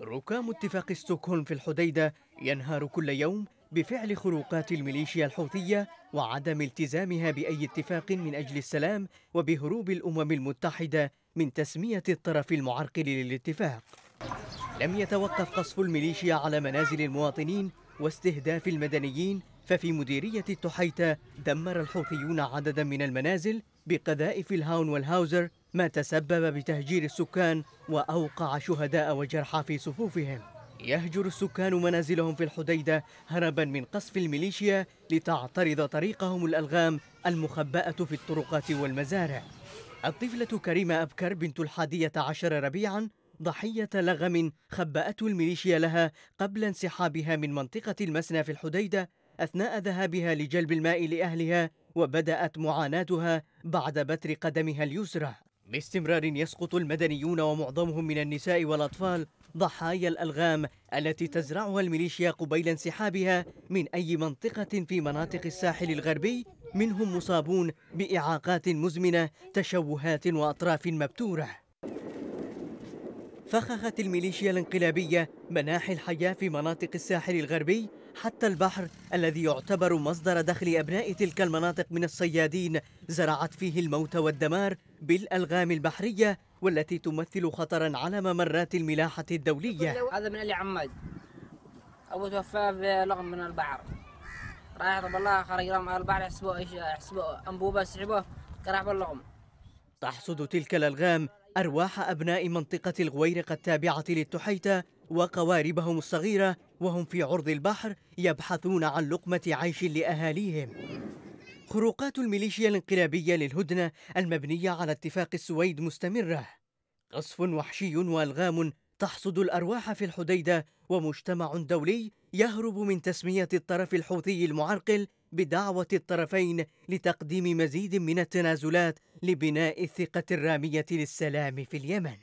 ركام اتفاق ستوكهولم في الحديدة ينهار كل يوم بفعل خروقات الميليشيا الحوثية وعدم التزامها بأي اتفاق من أجل السلام وبهروب الأمم المتحدة من تسمية الطرف المعرقل للاتفاق لم يتوقف قصف الميليشيا على منازل المواطنين واستهداف المدنيين ففي مديرية التحيتة دمر الحوثيون عددا من المنازل بقذائف الهاون والهاوزر ما تسبب بتهجير السكان وأوقع شهداء وجرحى في صفوفهم يهجر السكان منازلهم في الحديدة هربا من قصف الميليشيا لتعترض طريقهم الألغام المخبأة في الطرقات والمزارع الطفلة كريمة أبكر بنت الحادية عشر ربيعا ضحية لغم خبأته الميليشيا لها قبل انسحابها من منطقة المسنى في الحديدة أثناء ذهابها لجلب الماء لأهلها وبدأت معاناتها بعد بتر قدمها اليسرى باستمرار يسقط المدنيون ومعظمهم من النساء والأطفال ضحايا الألغام التي تزرعها الميليشيا قبيل انسحابها من أي منطقة في مناطق الساحل الغربي منهم مصابون بإعاقات مزمنة تشوهات وأطراف مبتورة فخخت الميليشيا الانقلابية مناحي الحياة في مناطق الساحل الغربي حتى البحر الذي يعتبر مصدر دخل أبناء تلك المناطق من الصيادين زرعت فيه الموت والدمار بالألغام البحرية والتي تمثل خطرا على ممرات الملاحة الدولية هذا من اللي عماد أبو توفى بلغم من البحر رايح طب الله خرج لهم البحر يحسبوا أنبوبة سحبوه راح باللغم تحصد تلك الألغام أرواح أبناء منطقة الغويرقة التابعة للتحيتة وقواربهم الصغيرة وهم في عرض البحر يبحثون عن لقمة عيش لأهاليهم خروقات الميليشيا الانقلابية للهدنة المبنية على اتفاق السويد مستمرة قصف وحشي وألغام تحصد الأرواح في الحديدة ومجتمع دولي يهرب من تسمية الطرف الحوثي المعرقل بدعوة الطرفين لتقديم مزيد من التنازلات لبناء الثقة الرامية للسلام في اليمن